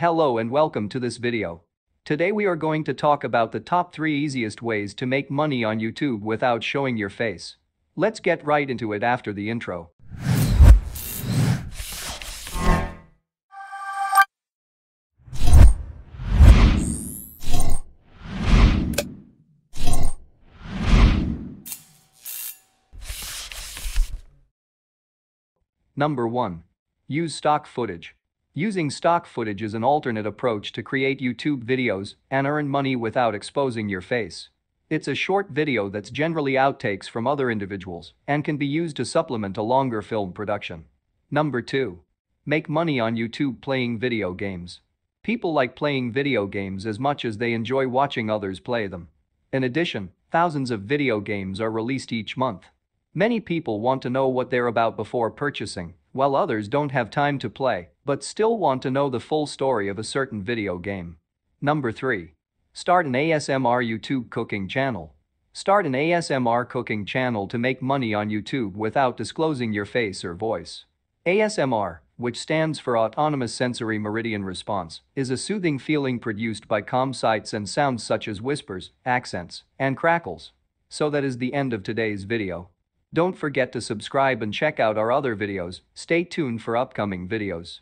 Hello and welcome to this video. Today we are going to talk about the top 3 easiest ways to make money on YouTube without showing your face. Let's get right into it after the intro. Number 1. Use stock footage. Using stock footage is an alternate approach to create YouTube videos and earn money without exposing your face. It's a short video that's generally outtakes from other individuals and can be used to supplement a longer film production. Number 2. Make money on YouTube playing video games. People like playing video games as much as they enjoy watching others play them. In addition, thousands of video games are released each month. Many people want to know what they're about before purchasing, while others don't have time to play but still want to know the full story of a certain video game. Number 3. Start an ASMR YouTube cooking channel. Start an ASMR cooking channel to make money on YouTube without disclosing your face or voice. ASMR, which stands for Autonomous Sensory Meridian Response, is a soothing feeling produced by calm sights and sounds such as whispers, accents, and crackles. So that is the end of today's video. Don't forget to subscribe and check out our other videos. Stay tuned for upcoming videos.